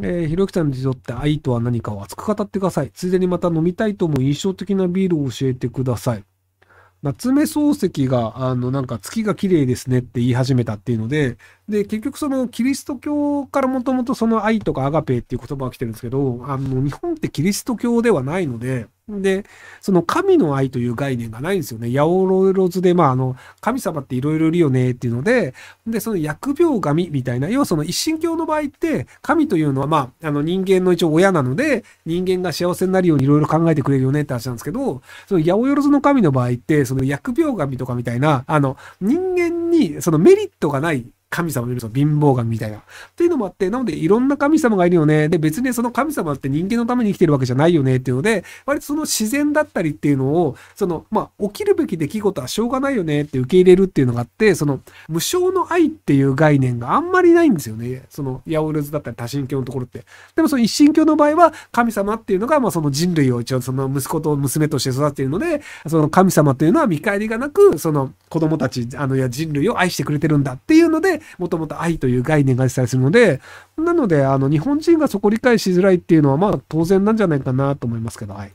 えー、ひろゆきさんにとって愛とは何かを熱く語ってください。ついでにまた飲みたいと思う印象的なビールを教えてください。夏目漱石が、あの、なんか月が綺麗ですねって言い始めたっていうので、で、結局そのキリスト教からもともとその愛とかアガペーっていう言葉が来てるんですけど、あの、日本ってキリスト教ではないので、で、その神の愛という概念がないんですよね。八百万で、まあ、あの、神様っていろいろいるよねっていうので、で、その疫病神みたいな、要はその一神教の場合って、神というのは、まあ、あの人間の一応親なので、人間が幸せになるようにいろいろ考えてくれるよねって話なんですけど、その八百万の神の場合って、その疫病神とかみたいな、あの、人間にそのメリットがない神様の貧乏神みたいな。っていうのもあって、なのでいろんな神様がいるよね。で、別にその神様って人間のために生きてるわけじゃないよねっていうので、割とその自然だったりっていうのを、その、まあ、起きるべき出来事はしょうがないよねって受け入れるっていうのがあって、その、無償の愛っていう概念があんまりないんですよね。その、ヤオルズだったり多神教のところって。でもその一神教の場合は、神様っていうのが、まあ、その人類を一応その息子と娘として育っているので、その神様というのは見返りがなく、その子供たち、あの、いや人類を愛してくれてるんだっていうので、もともと愛という概念があたりするので、なので、あの、日本人がそこ理解しづらいっていうのは、まあ、当然なんじゃないかなと思いますけど、はい。